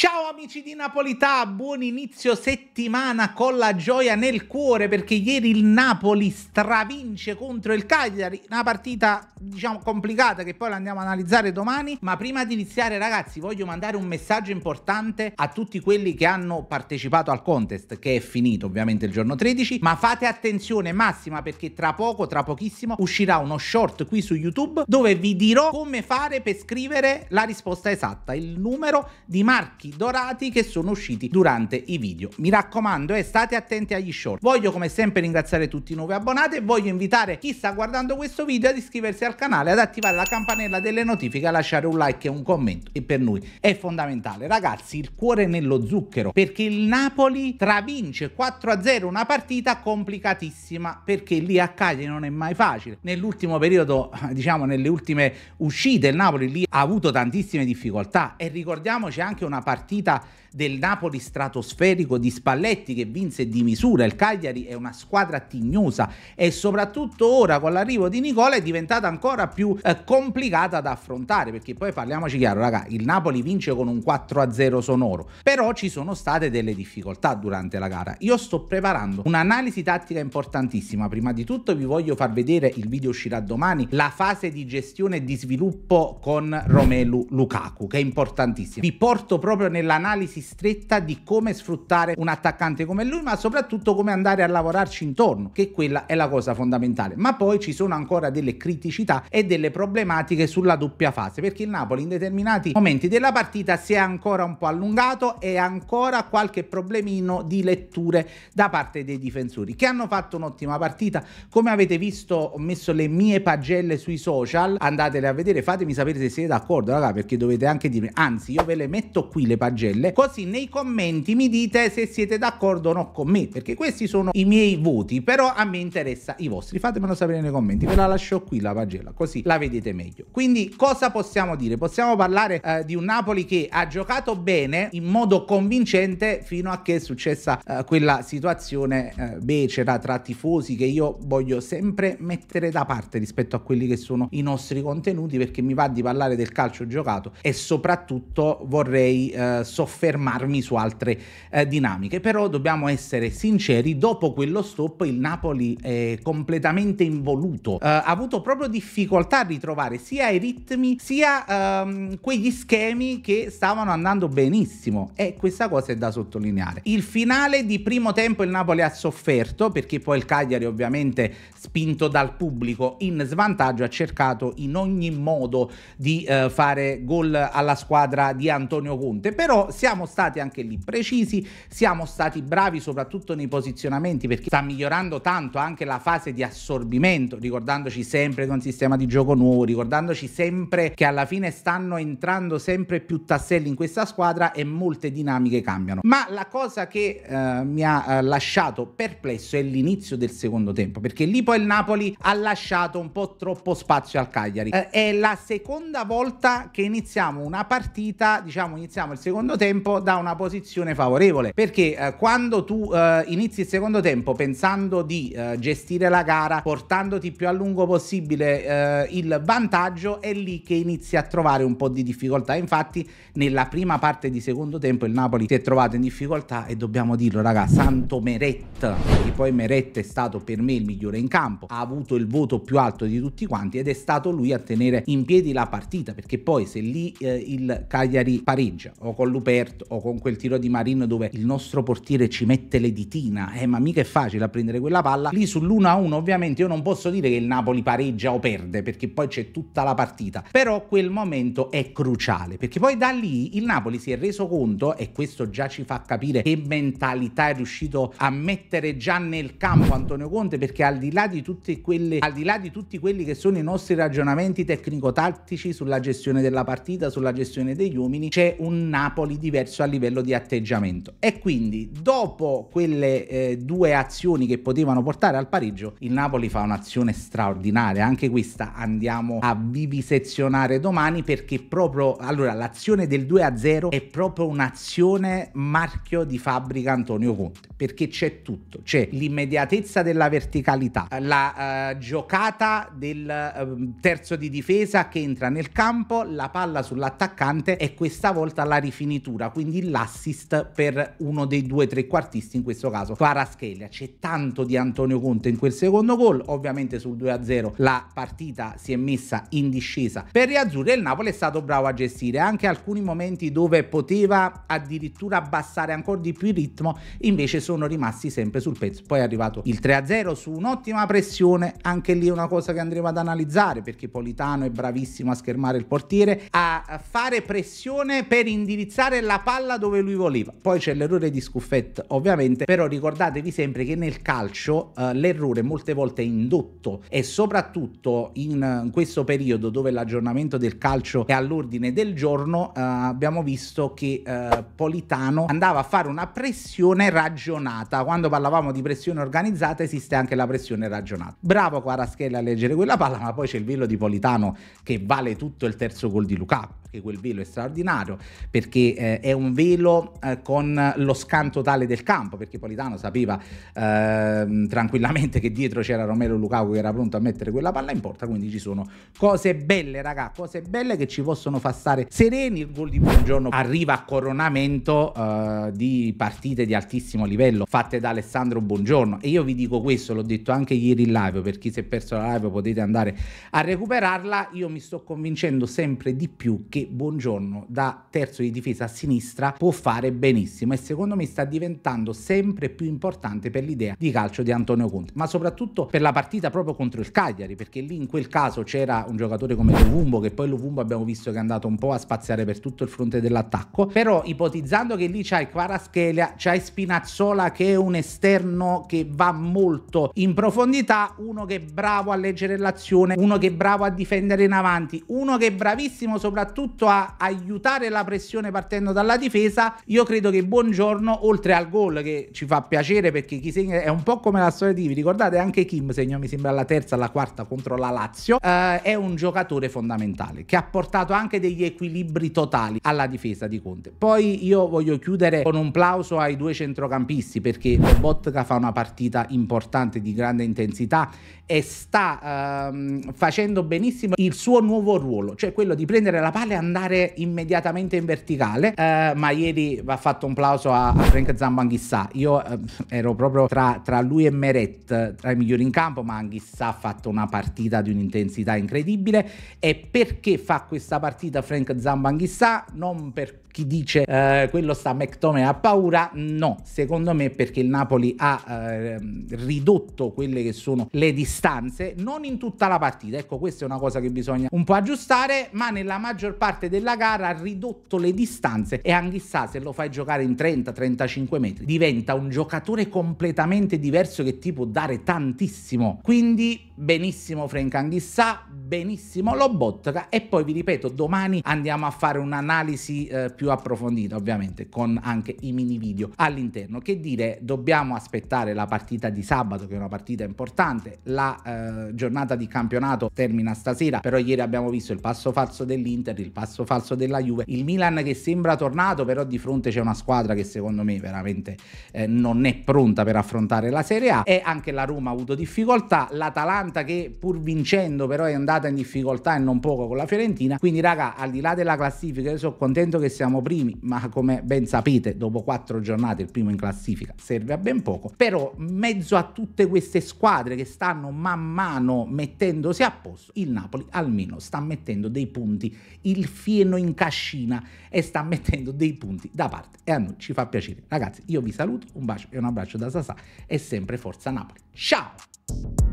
Ciao Amici di Napolità, buon inizio settimana con la gioia nel cuore perché ieri il Napoli stravince contro il Cagliari, una partita diciamo complicata che poi la andiamo a analizzare domani, ma prima di iniziare ragazzi voglio mandare un messaggio importante a tutti quelli che hanno partecipato al contest che è finito ovviamente il giorno 13, ma fate attenzione massima perché tra poco, tra pochissimo uscirà uno short qui su YouTube dove vi dirò come fare per scrivere la risposta esatta, il numero di marchi dorati risultati che sono usciti durante i video. Mi raccomando, eh, state attenti agli short. Voglio come sempre ringraziare tutti i nuovi abbonati e voglio invitare chi sta guardando questo video ad iscriversi al canale, ad attivare la campanella delle notifiche, a lasciare un like e un commento, che per noi è fondamentale. Ragazzi, il cuore nello zucchero, perché il Napoli travince 4-0 una partita complicatissima, perché lì a Cagliari non è mai facile. Nell'ultimo periodo, diciamo nelle ultime uscite, il Napoli lì ha avuto tantissime difficoltà e ricordiamoci anche una partita jogar. del Napoli stratosferico di Spalletti che vinse di misura. Il Cagliari è una squadra tignosa e soprattutto ora con l'arrivo di Nicola è diventata ancora più eh, complicata da affrontare perché poi parliamoci chiaro, raga, il Napoli vince con un 4-0 sonoro, però ci sono state delle difficoltà durante la gara. Io sto preparando un'analisi tattica importantissima. Prima di tutto vi voglio far vedere, il video uscirà domani, la fase di gestione e di sviluppo con Romelu Lukaku, che è importantissima. Vi porto proprio nell'analisi stretta di come sfruttare un attaccante come lui, ma soprattutto come andare a lavorarci intorno, che quella è la cosa fondamentale. Ma poi ci sono ancora delle criticità e delle problematiche sulla doppia fase, perché il Napoli in determinati momenti della partita si è ancora un po' allungato e ancora qualche problemino di letture da parte dei difensori, che hanno fatto un'ottima partita. Come avete visto ho messo le mie pagelle sui social, andatele a vedere, fatemi sapere se siete d'accordo, raga, perché dovete anche dire, anzi io ve le metto qui le pagelle, così nei commenti mi dite se siete d'accordo o no con me, perché questi sono i miei voti, però a me interessa i vostri, fatemelo sapere nei commenti, ve la lascio qui la pagella, così la vedete meglio. Quindi cosa possiamo dire? Possiamo parlare eh, di un Napoli che ha giocato bene in modo convincente fino a che è successa eh, quella situazione eh, becera tra tifosi che io voglio sempre mettere da parte rispetto a quelli che sono i nostri contenuti perché mi va di parlare del calcio giocato e soprattutto vorrei eh, soffermarmi soffermarmi su altre eh, dinamiche, però dobbiamo essere sinceri, dopo quello stop il Napoli è completamente involuto, eh, ha avuto proprio difficoltà a ritrovare sia i ritmi sia ehm, quegli schemi che stavano andando benissimo e questa cosa è da sottolineare. Il finale di primo tempo il Napoli ha sofferto perché poi il Cagliari ovviamente spinto dal pubblico in svantaggio ha cercato in ogni modo di eh, fare gol alla squadra di Antonio Conte, però siamo stati anche lì precisi, siamo stati bravi soprattutto nei posizionamenti perché sta migliorando tanto anche la fase di assorbimento, ricordandoci sempre che è un sistema di gioco nuovo, ricordandoci sempre che alla fine stanno entrando sempre più tasselli in questa squadra e molte dinamiche cambiano. Ma la cosa che eh, mi ha eh, lasciato perplesso è l'inizio del secondo tempo, perché lì poi il Napoli ha lasciato un po' troppo spazio al Cagliari. Eh, è la seconda volta che iniziamo una partita, diciamo iniziamo il secondo tempo da una posizione favorevole perché eh, quando tu eh, inizi il secondo tempo pensando di eh, gestire la gara portandoti più a lungo possibile eh, il vantaggio è lì che inizi a trovare un po' di difficoltà infatti nella prima parte di secondo tempo il Napoli si è trovato in difficoltà e dobbiamo dirlo raga santo Meret che poi Meret è stato per me il migliore in campo ha avuto il voto più alto di tutti quanti ed è stato lui a tenere in piedi la partita perché poi se lì eh, il Cagliari pareggia o con Luperto o con quel tiro di Marino dove il nostro portiere ci mette le ditina, eh ma mica è facile a prendere quella palla, lì sull'1-1 ovviamente io non posso dire che il Napoli pareggia o perde perché poi c'è tutta la partita, però quel momento è cruciale perché poi da lì il Napoli si è reso conto e questo già ci fa capire che mentalità è riuscito a mettere già nel campo Antonio Conte perché al di là di tutte quelle al di là di tutti quelli che sono i nostri ragionamenti tecnico-tattici sulla gestione della partita, sulla gestione degli uomini, c'è un Napoli diverso diverso a livello di atteggiamento. E quindi dopo quelle eh, due azioni che potevano portare al pareggio, il Napoli fa un'azione straordinaria, anche questa andiamo a vivisezionare domani perché proprio allora l'azione del 2-0 è proprio un'azione marchio di fabbrica Antonio Conte, perché c'è tutto, c'è l'immediatezza della verticalità, la eh, giocata del eh, terzo di difesa che entra nel campo, la palla sull'attaccante e questa volta la rifinitura, quindi quindi l'assist per uno dei due trequartisti, in questo caso Paraschelia. C'è tanto di Antonio Conte in quel secondo gol, ovviamente sul 2-0 la partita si è messa in discesa per gli azzurri e il Napoli è stato bravo a gestire anche alcuni momenti dove poteva addirittura abbassare ancora di più il ritmo, invece sono rimasti sempre sul pezzo. Poi è arrivato il 3-0 su un'ottima pressione, anche lì una cosa che andremo ad analizzare perché Politano è bravissimo a schermare il portiere, a fare pressione per indirizzare la palla palla dove lui voleva. Poi c'è l'errore di Scuffet, ovviamente, però ricordatevi sempre che nel calcio eh, l'errore molte volte è indotto e soprattutto in, in eh, questo periodo dove l'aggiornamento del calcio è all'ordine del giorno, eh, abbiamo visto che eh, Politano andava a fare una pressione ragionata. Quando parlavamo di pressione organizzata esiste anche la pressione ragionata. Bravo Quaraschella a leggere quella palla, ma poi c'è il velo di Politano che vale tutto il terzo gol di Lukaku, che quel velo è straordinario perché eh, è un velo eh, con lo scanto totale del campo, perché Politano sapeva eh, tranquillamente che dietro c'era Romero Lukaku che era pronto a mettere quella palla in porta, quindi ci sono cose belle, raga, cose belle che ci possono far stare sereni. Il gol di buongiorno arriva a coronamento eh, di partite di altissimo livello fatte da Alessandro Buongiorno e io vi dico questo, l'ho detto anche ieri in live, per chi si è perso la live potete andare a recuperarla, io mi sto convincendo sempre di più che Buongiorno da terzo di difesa a sinistra sinistra può fare benissimo e secondo me sta diventando sempre più importante per l'idea di calcio di Antonio Conte, ma soprattutto per la partita proprio contro il Cagliari, perché lì in quel caso c'era un giocatore come Lovumbo, che poi Lovumbo abbiamo visto che è andato un po' a spaziare per tutto il fronte dell'attacco, però ipotizzando che lì c'hai Quaraschelia, c'hai Spinazzola che è un esterno che va molto in profondità, uno che è bravo a leggere l'azione, uno che è bravo a difendere in avanti, uno che è bravissimo soprattutto a aiutare la pressione partendo dalla la difesa, io credo che Buongiorno, oltre al gol che ci fa piacere perché chi segna è un po' come la storia di, vi ricordate anche Kim segna mi sembra la terza, la quarta contro la Lazio, eh, è un giocatore fondamentale che ha portato anche degli equilibri totali alla difesa di Conte. Poi io voglio chiudere con un plauso ai due centrocampisti perché Botka fa una partita importante di grande intensità e sta ehm, facendo benissimo il suo nuovo ruolo, cioè quello di prendere la palla e andare immediatamente in verticale. Eh, ma ieri va fatto un plauso a, a Frank Zampa Anghissà. Io eh, ero proprio tra, tra, lui e Meret, tra i migliori in campo, ma Anghissà ha fatto una partita di un'intensità incredibile. E perché fa questa partita Frank Zampa Anghissà? Non per chi dice eh, quello sta McTome ha paura, no, secondo me perché il Napoli ha eh, ridotto quelle che sono le distanze, non in tutta la partita, ecco questa è una cosa che bisogna un po' aggiustare, ma nella maggior parte della gara ha ridotto le distanze e anche chissà se lo fai giocare in 30-35 metri, diventa un giocatore completamente diverso che ti può dare tantissimo, quindi benissimo Frank Anghissà, benissimo Lobotka e poi vi ripeto domani andiamo a fare un'analisi eh, più più approfondita ovviamente con anche i mini video all'interno. Che dire, dobbiamo aspettare la partita di sabato che è una partita importante, la eh, giornata di campionato termina stasera, però ieri abbiamo visto il passo falso dell'Inter, il passo falso della Juve, il Milan che sembra tornato, però di fronte c'è una squadra che secondo me veramente eh, non è pronta per affrontare la Serie A e anche la Roma ha avuto difficoltà, l'Atalanta che pur vincendo però è andata in difficoltà e non poco con la Fiorentina, quindi raga al di là della classifica io sono contento che siamo siamo primi, ma come ben sapete, dopo quattro giornate il primo in classifica serve a ben poco. Però, mezzo a tutte queste squadre che stanno man mano mettendosi a posto, il Napoli almeno sta mettendo dei punti, il fieno in cascina e sta mettendo dei punti da parte. E a noi ci fa piacere. Ragazzi, io vi saluto, un bacio e un abbraccio da Sasà e sempre Forza Napoli. Ciao!